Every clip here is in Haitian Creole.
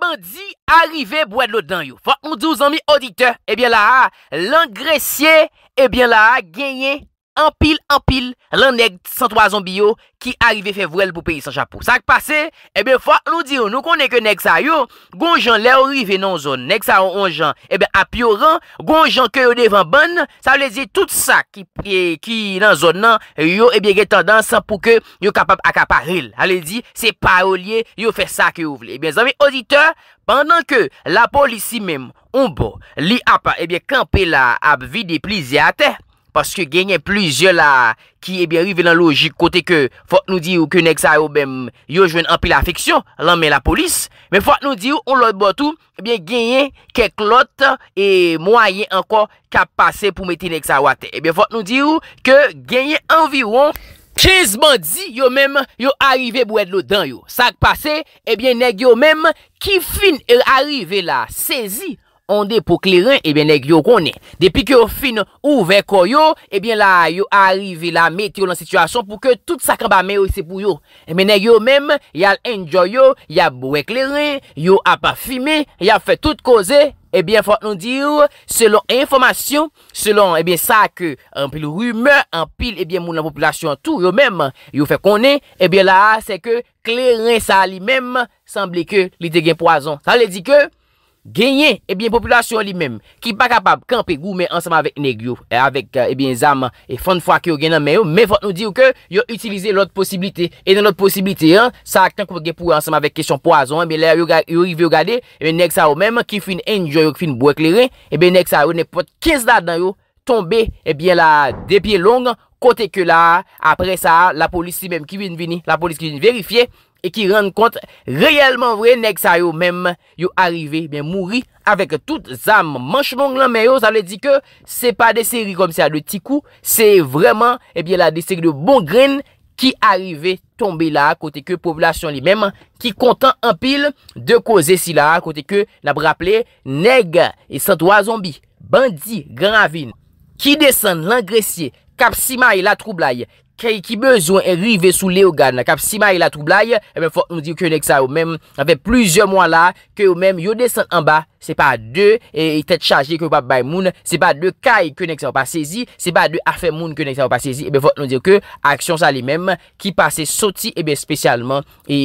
Bandi arive bo ad lo dan yo Fa mou dou zanmi odite Ebyen eh la, lank gresye Ebyen eh la, genye Anpil, anpil, lan neg cent wazon biyo ki arive fevrel pou peyi sanjapou. Sak pase, ebe fwa, nou diyo, nou konen ke neg sa yo, gonjan le orive nan zon, neg sa yon onjan, ebe api oran, gonjan ke yo devan ban, sa le diye tout sa ki nan zon nan, yo ebe eh getan dansan pou ke yo kapap akaparil. Eh a le diye, se parolye, yo fe sa ke yo vle. Ebe eh zanme, odite, pandan ke la polisi mem, onbo, li apa, ebe kampe la apvi de plizi ate, Paske genye plizye la ki ebyen eh rive lan logik kote ke fote nou di ou ke nek sa yo bem yo jwen anpi la fiksyon lan men la polis. Men fote nou di ou ou lot botou ebyen eh genye keklot e eh, mwayen anko kap pase pou meti nek sa yo ate. Ebyen fote nou di ou ke genye anviwon 15 bandi yo mem yo arive bou ed lo dan yo. Sak pase ebyen neg yo mem ki fin yo e arive la sezi fote. Onde pou kleren, e eh ben ek yo konen. Depi ki yo fin ouvek yo, e eh ben la yo arive la meteo lan situasyon pou ke tout sakran ba men yo sepou yo. E eh men ek yo men, yal enjoyo, yal bouwe kleren, yo apafime, yal fe tout koze, e ben fwa an diyo, selon informasyon, selon e ben sa ke anpil rume, anpil e ben mounan populasyon, tou yo men, yo fe konen, e ben la se ke kleren sa li men, sembli ke li degen poazon. Sa li di ke... genye, ebyen, eh populasyon li menm, ki pa kapab, kanpe goume ansama vek neg yo, ebyen, eh, eh, zaman, e fon fwa ki yo genan men yo, me vot nou diyo ke, yo utilize lout posibilite, e nan lout posibilite, sa akten kouge pou ansama vek kesyon poazon, ebyen, la yo yu yu yu yu gade, ebyen, neg sa yo menm, ki fin enjyo, yo fin bou ekleren, ebyen, neg sa yo nepot kes dad nan yo, tombe, ebyen, la, depye long, kote ke la, apre sa, la polisi menm ki vin vini, la polisi ki vin verifiye, E ki renk kont reyelman vre, neg sa yo menm yo arive, menm mouri avek tout zam manchmong lan, men yo sa le di ke se pa de seri kom se a de tikou, se vreman e bie la de seri de bon gren ki arive tombe la, kote ke populasyon li menm ki kontan anpil de koze si la, kote ke nabraple neg e 103 zombi, bandi, gran avin, ki desen l'angresye, kapsima e la troublaye. Kèy ki bezwen e rive sou le ou gane, kap simay la troublai, e ben fòt nou diyo kène ksa ou men, anpe plusieurs mwa la, kè ou men, yon desan anba, se pa de, etet chaje kè ou pa bay moun, se pa de kèy kène ksa ou pa sezi, se pa de afe moun kène ksa ou pa sezi, e ben fòt nou diyo kè, aksyon sa li men, ki pase soti, e ben spesyalman, e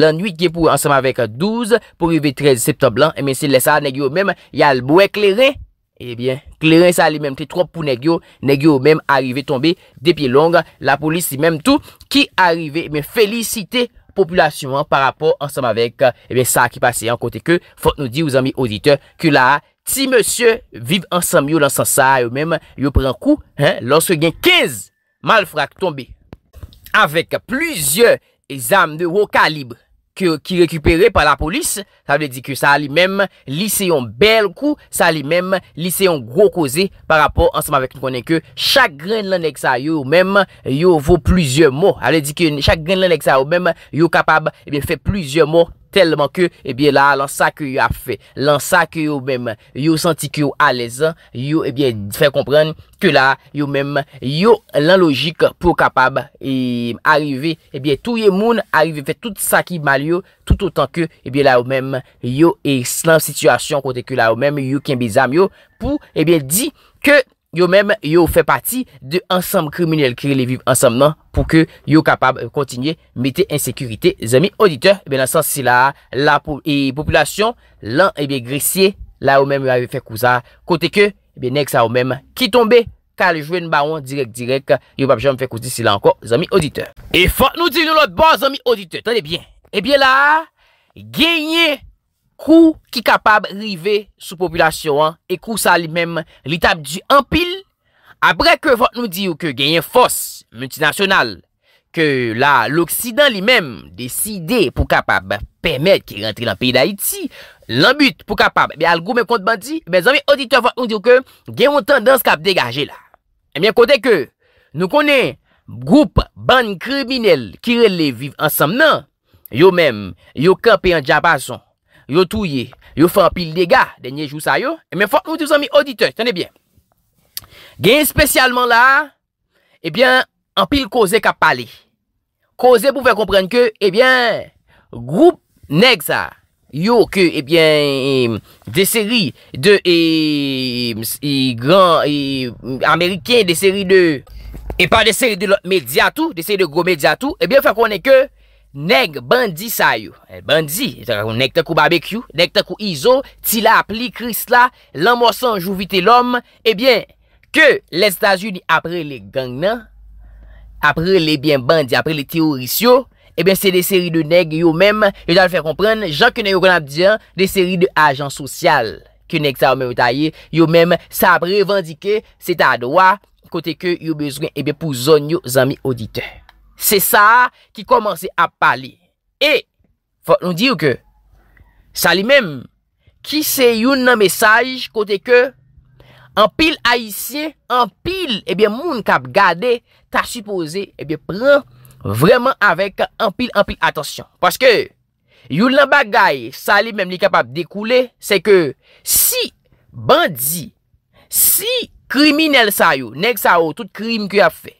lan nwi kèpou ansama vek 12, pou rive 13 septemblan, e men se lesa, nek yo men, yal bou ekleren, Ebyen, eh kleren sa li menm te trop pou negyo, negyo ou menm arive tombe depye longa, la polis si menm tou ki arive eh menm felicite populasyonman par rapport ansam avek ebyen eh sa ki pase. Enkote ke, fote nou di ou zami auditeur, ki la ti monsye vive ansam yo lansan sa, yo menm yo pren kou, lonske gen 15 malfrak tombe avek plizye exam de wokalibre. Ki rekupere pa la polis Sa li menm liseyon bel kou Sa li menm liseyon gro koze Par rapport anseman vek nou konen ke Chak gren lan ek sa yo menm Yo vo plizye mou Sa li menm yo kapab Fe plizye mou Telman ke, ebyen la, lan sa ke yo a fe, lan sa ke yo bem, yo senti ke yo alezan, yo ebyen fe kompren, ke la, yo mem, yo lan logik pou kapab, e, ebyen touye moun, ebyen fe tout sa ki mal yo, tout otan ke, ebyen la yo mem, yo e slan situasyon kote ke la yo mem, yo ken bizam yo, pou, ebyen di, ke... Yo mèm yo fè pati de ansam kriminel kri le viv ansam nan pou ke yo kapab kontinye metè insekurite zami auditeur. Ben ansan si la la e, population lan ebe grisye la ou mèm yo avè fè kouza. Kote ke ben ek sa ou mèm ki tombe kal jwen baron direk direk yo pap jèm fè kouzi si la anko zami auditeur. E fò nou di nou lòt bon zami auditeur tanè bien. Ebyè la genye. kou ki kapab rive sou populasyon an, e kou sa li mem li tab di empil, apre ke vot nou di yo ke genyen fos multinasyonal, ke la l'Oksidan li mem deside pou kapab pemet ki rentre lan peyi da Haiti, lan but pou kapab, be al goun men kont bandi, e be zanmen auditor vot nou di yo ke genyon tendans kap degaje la. E men kote ke nou konen goup band kriminel ki rel le viv ansam nan, yo men, yo kampi an di apason, yo touye, yo fè an pil lega denye jou sa yo, e men eh fè an pil odite, tene bien. Gen, spesyalman la, e bien, an pil koze ka pale. Koze pou fè komprenne ke, e bien, groub neg sa, yo ke, e bien, de seri de, e, e, gran, e, amerikien de seri de, e pa de seri de mediatou, de seri de grou mediatou, e bien fè konen ke, Neg bandi sayo, e, e, nek takou babekyo, nek takou izo, ti la apli kris la, lan mwosan jou vite lom, ebyen, ke les Etats-Unis apre le gangnan, apre le bian bandi, apre le teorisyon, ebyen, se de seri de neg, yo mèm, yo dal fèr komprenn, jan ke ne yo kon ap diyan, de seri de ajan sosyal, ke nek sa yo mèm etaye, yo mèm sa ap revandike, se ta adwa, kote ke yo bezwen, ebyen, pou zon yo zami auditeur. Se sa ki komanse ap pali. E, fòk nou di ou ke, sa li mem, ki se yon nan mesaj, kote ke, an pil aisyen, an pil, ebyen moun kap gade, ta suppose, ebyen pren, vreman avek, an pil, an pil, atensyon. Paske, yon nan bagay, sa li mem li kapap dekoule, se ke, si bandi, si kriminel sa yo, nek sa yo, tout krim ki ap fe.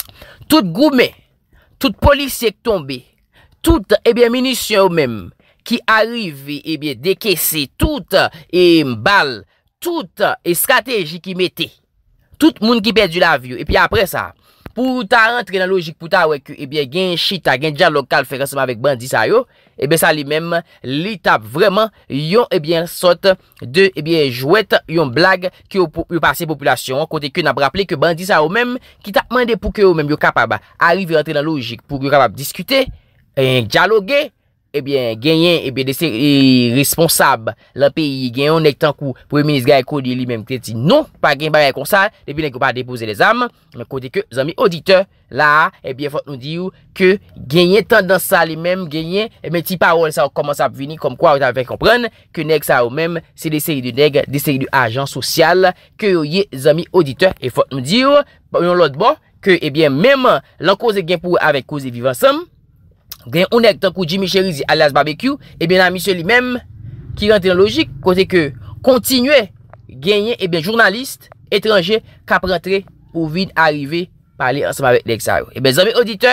Tsk, Tout goume, tout polisye k tombe, tout eh munisyon ou mem ki arrive eh dekesi, tout eh, bal, tout estrategi ki mette, tout moun ki perdi la view. E pi apre sa... Pouta rentre nan logik pou ta wek, eh gen chita, gen djalokal fe resman vek bandisa yo, ebe eh sa li menm li tap vreman yon ebe eh sot de jwet yon blag ki yo pase populasyon kote ki nan praple ke bandisa yo menm ki tap mende pou ki yo menm yo kapab arive rentre nan logik pou yo kapab diskute, en djalogue. ebyen genyen ebyen de seri e, responsab la peyi genyon nek tankou pou e minis gaye kou di li menm kleti non, pa genyen baye kon sa, debi nek ou pa depouze le zam, men kote ke zami auditeur la, ebyen fote nou diyo ke genyen tendansa li menm genyen, men ti parol sa ou koman sa ap vini kom kwa ou ta vek kompran, ke nek sa ou menm, se de seri de neg, de seri de ajan sosyal, ke yo ye zami auditeur, e fote nou diyo, pon yon lot bon, ke ebyen menm lan kou ze genpou avek kou ze vivan samm gen yon ek tan kou Jimmy Cherizi alias BBQ, ebe nan misyo li menm ki rentre logik, kote ke kontinwe genye ebe jounalist etranje kap rentre pou vide arive pale ansama vek dek sa yo. Ebe zanbe audite,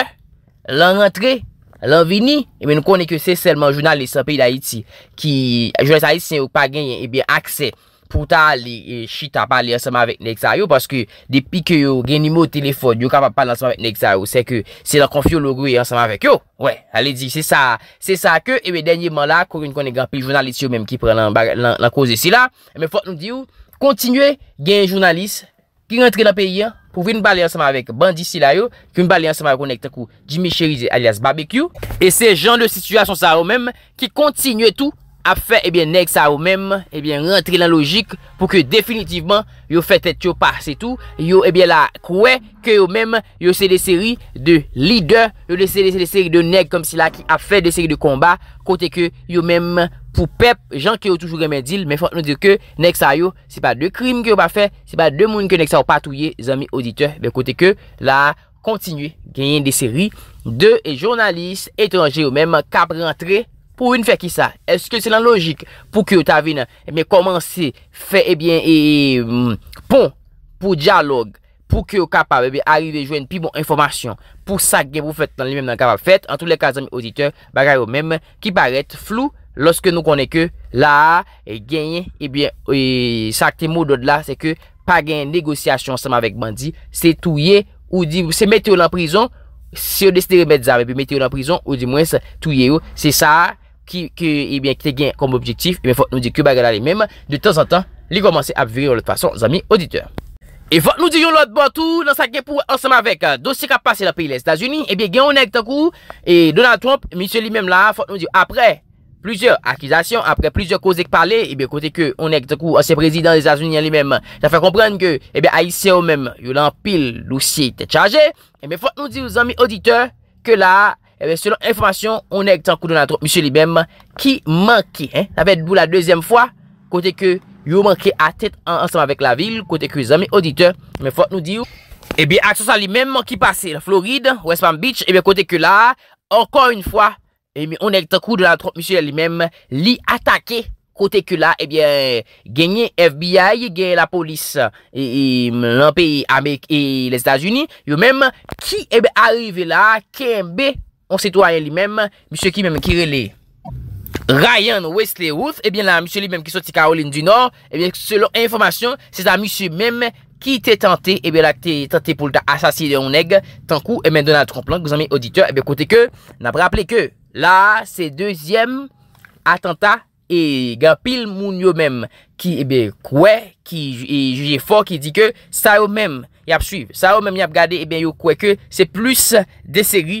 lan rentre, lan vini, ebe nou kone ke se selman jounalist an peyi da iti, ki jounalist a iti se yon pa genye ebe akse Pouta li e, chita pa li anseman vek nek sa yo Paske depi ke yo gen nimo telefon Yo ka pa palan anseman vek nek sa yo Se ke se la konfyo logwe anseman vek yo Wè, ale di, se sa Se sa ke, ewe denye man la Konen konen gran pil jounalist yo men Ki pren nan koze si la Eme fote nou di yo Kontinue gen jounalist Ki rentre nan peyi Pou vi nou pale anseman vek bandi si la yo Ki nou pale anseman vek konen te ko Jimmy Cherise alias BBQ E se jan de situasyon sa yo men Ki kontinue tou ap fe ebyen eh neg sa ou mem, ebyen eh rentre lan logik pou ke definitivman yo fe tet yo pa, se tou, yo ebyen eh la kwe ke yo mem, yo se de seri de lider, yo se de seri de neg kom si la ki ap fe de seri de komba, kote ke yo mem pou pep, jan ke yo toujou remedil, men fwant nou dire ke neg sa yo, se pa de krim ke yo pa fe, se pa de moun ke neg sa ou patouye, zami auditeur, ben kote ke la kontinuye genyen de seri de jounalist etranje ou mem kap rentre, Pou yon fè ki sa? Eske se lan logik? Pou ki yon ta vina? Mè koman se fè e bè Pou Pou diyalog Pou ki yon kapab Arrive jwen Pi bon informasyon Pou sa gen pou fèt Nan li mèm nan kapab fèt An tou lè kazan mi oditeur Bagay ou mèm Ki paret flou Lòske nou konè ke La Genye E bè Sakti moudot la Se ke Pa gen negosyasyon Sama vek bandi Se touye Ou di Se mette ou nan prizon Se yon deside Mette ou nan prizon Ou di mwen Se touye ou Se sa Eh ki te gen konm objektif, men eh fote nou di Kuba Gala li men, de tan san tan, li komanse ap viril lout fason zami auditeur. E fote nou di yon lout bantou, nan sa gen pou ansem avek, euh, dosi ka pase la pi li Estasuni, e eh ben gen onek tan kou, e Donald Trump, misye li men la, fote nou di apre, plizye akizasyon, apre plizye koze k pale, e ben kote ke onek tan kou, anse prezident de Estasuni li men, la fay komprende ke, e ben aise yo men, yon lan pil lousi te chaje, e ben fote nou di yon zami auditeur, ke la Ebe, eh selon informasyon, on ek tan kou do la trot, misye li mem, ki manke, la pet bou la dezem fwa, kote ke yo manke a tet ansan avèk la vil, kote ke yon zami audite, men fwa nou di yo, ebe, aksosan li mem, ki pase, Floride, West Palm Beach, ebe, kote ke la, ankon yon fwa, ebe, on ek tan kou do la trot, misye li mem, li atake, kote ke la, ebe, genye FBI, genye la polis, e, yon pi, Amerik, e, les Etats-Unis, yo mem, ki ebe eh arive la, ke mbe, On se to ayen li mem, msye ki mem kire li, Rayan Wesley Routh, eh ebyen la msye li mem ki soti Karoline du Nord, ebyen eh selon informasyon, se la msye mem ki te tante, ebyen la te tante pou ta asasye de Onègue, tankou, ebyen Donald Tromplant, gouzame auditeur, ebyen eh kote ke, nan ap rappele ke, la se deuxième atenta, ebyen pil moun yo mem, ki ebyen kwe, ki juje fò, ki di ke, sa yo mem yap suive, sa yo mem yap gade, ebyen yo kwe ke, se plus de seri,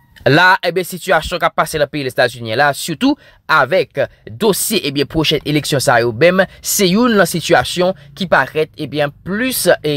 La, ebe, eh sitwasyon ka pase la peyi le Stasunyen la, syoutou, avek dosye, ebe, eh prochet eleksyon sa yo bèm, se youn la sitwasyon ki paret, ebe, eh plus, e...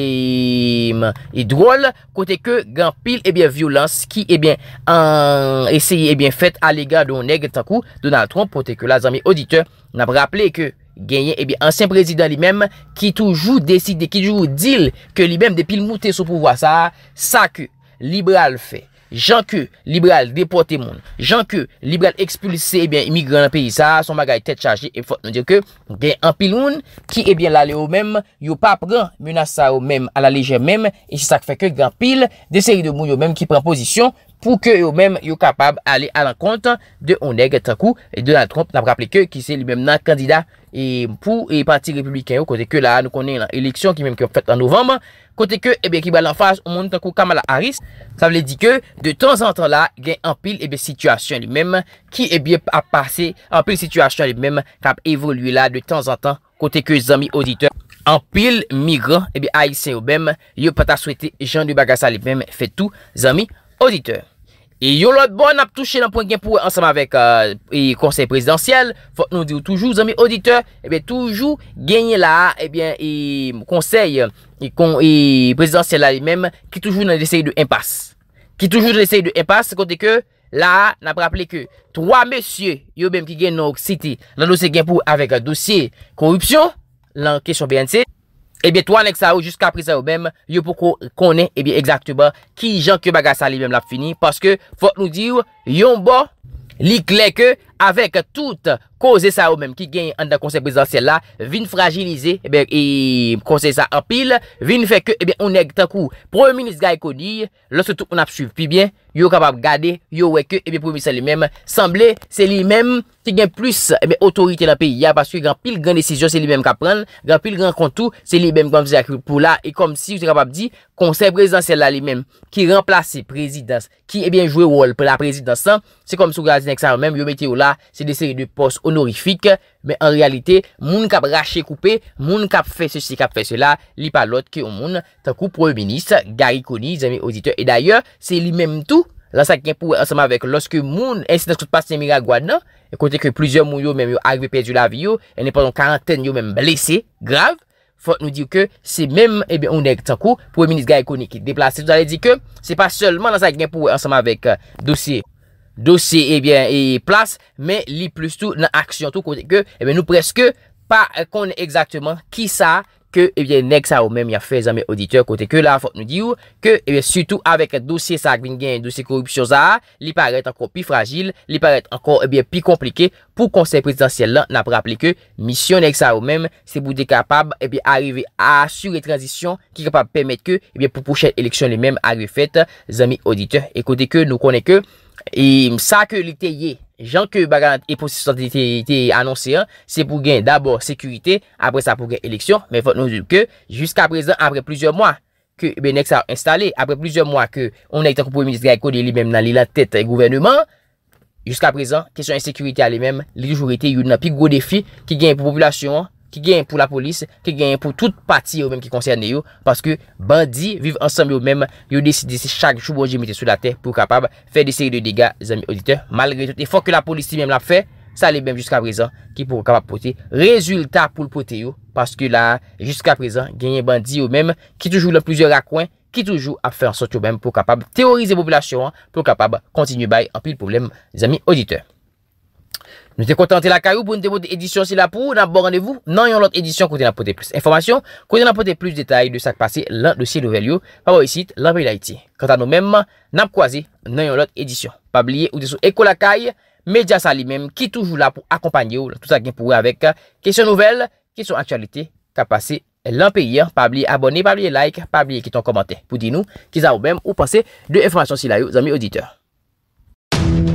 e drol, kote ke gampil, ebe, violans, ki, ebe, an... e seye, ebe, fet alega don neg tan kou Donald Trump, kote ke la zami audite, nan praple ke genye, ebe, ansyen prezident li mèm, ki toujou deside, ki toujou dil, ke li mèm depil moutè sou pouvoa sa, sa ke li bral fey. jan ke liberal depote moun, jan ke liberal ekspulse, ebyen eh imigran an peyi sa, son magay tet chaje, e fote nan dire ke, gen an pil moun, ki ebyen eh la le ou men, yo pa pren menasa ou men, a la leje men, e si sa ke feke gran pil, de seri de moun yo men ki pren posisyon, pou ke yo mèm yo kapab alè alè kontan de onè gè tan kou, de nan tromp nan praple ke ki se li mèm nan kandida pou e parti republikan yo, kote ke la nou konè yon lè lèksyon ki mèm ki wè fèt an novemban, kote ke e bè ki bè lan fase ou mèm tan kou kamal aris, sa vle di ke de tan zan tan la gen an pil e bè situasyon li mèm, ki e bè a pase an pil situasyon li mèm, kap evoluye la de tan zan tan kote ke zami auditeur, an pil migran e bè aïse yo mèm, yo pata souwete jan li bagasa li mèm, fè tou zami auditeur. E yo lò bon ap touche nan poun genpou ansama vek konsey presidansyel, fòk nou di ou toujou, zan mi odite, ebe toujou genye la konsey presidansyel la li menm ki toujou nan lesey de impas. Ki toujou nan lesey de impas kote ke la nan ap rappele ke 3 mesye yo menm ki genye nan o city nan lesey genpou avek dosye korupsyon lan kesyon BNC. Ebyen, eh to anek sa ou, Juska apri sa ou bem, Yo pou konen, Ebyen, Eksaktou ba, Ki jan ki baga sa li bem lap fini, Paske, Fok nou di ou, Yon ba, Li klek e, avèk tout koze sa ou mèm ki gen an da konsep prezidansel la vin fragilize eh e bè konsep sa an pil vin fè ke e eh bè onèk tan kou premier ministre ga ekonir lòske tout on ap suiv pi bè yo kapap gade yo wè ke e eh bè premier ministre le mèm semblè se li mèm te gen plus e bè otorite la pi ya paske gan pil gan desisyon se li mèm ka pran gan pil gan kontou se li mèm gan vize akil pou la e kom si yo te kapap di konsep prezidansel la li mèm ki Se de seri de pos honorifik Men en realite, moun kap rache koupe Moun kap fese si, kap fese la Li pa lot ki ou moun Tan kou pre-ministre, Gary Coney, zeme auditeur E d'ayor, se li menm tou Lansak gen pouwe ansama vek Lorske moun ensi nas koutpaste miragwana non? E kote ke plizye moun yo menm yo agve pez yo la vi yo E ne panon karanten yo menm blese, grav Fote nou diw ke, se menm Ebe eh ou nek tan kou, pre-ministre Gary Coney ki deplase Se tout ale diw ke, se pa solman Lansak gen pouwe ansama vek euh, dosye dosye ebyen eh e plas men li plus tout nan aksyon tout kote ke ebyen nou preske pa kone ekzakteman ki sa ke ebyen nek sa ou men mi afe zami auditeur kote ke la fote nou di ou ke ebyen surtout avek dosye sa akbingen dosye korupsyon za li paret ankon pi fragil li paret ankon ebyen pi komplike pou konsey presidansyen la nan praple ke misyon nek sa ou men se boute kapab ebyen eh arive a asure transisyon ki kapab pemet ke ebyen eh pou pouche eleksyon li men a refete zami auditeur e kote ke nou kone ke E msa ke liteye, jan ke bagan eposistante liteye anonsen, se pou gen dabor sekurite, apre sa pou gen eleksyon, men fote nou zil ke, jiska prezant apre plizion mwa, ke ben ek sa installe, apre plizion mwa ke on e tan kou pou eministre a kode li men nan li la tete e gouvennman, jiska prezant, kesyon en sekurite a li men, li jou rete yon api gwo defi ki gen pou populasyon an. ki genye pou la polis, ki genye pou tout pati yo menm ki konserne yo, paske bandi vive ansam yo menm, yo deside se chak chou bonje mette sou la te, pou kapab fè de seri de dega, zami auditeur, malre tout, e fò ke la polis si menm la fè, sa le menm jusqu'a prezant, ki pou kapab pote, rezultat pou l'pote yo, paske la, jusqu'a prezant, genye bandi yo menm, ki toujou lèm plouzèr akwen, ki toujou ap fè ansant yo menm, pou kapab teorize populasyon, pou kapab kontinu bay, anpil problem, zami auditeur. Nou te kontante bon lakay ou pou nou te mou de edisyon si la pou. Nan bon randevou, nan yon lot edisyon kote nan pote plus informasyon. Kote nan pote plus detay de sak pase lan dosye nouvel yo. Pa wawisit, lan pe yon la iti. Kantan nou menman, nan pwazi, nan yon lot edisyon. Pa blye ou desou ekou lakay, medya sa li menm ki toujou la pou akompanyo. Touta gen pou wèk kesyon nouvel, kesyon aktualite. Ka pase lan pe yon, pa blye abone, pa blye like, pa blye ekiton komante. Pou di nou, ki zavou menm ou pase de informasyon si la yo zami auditeur.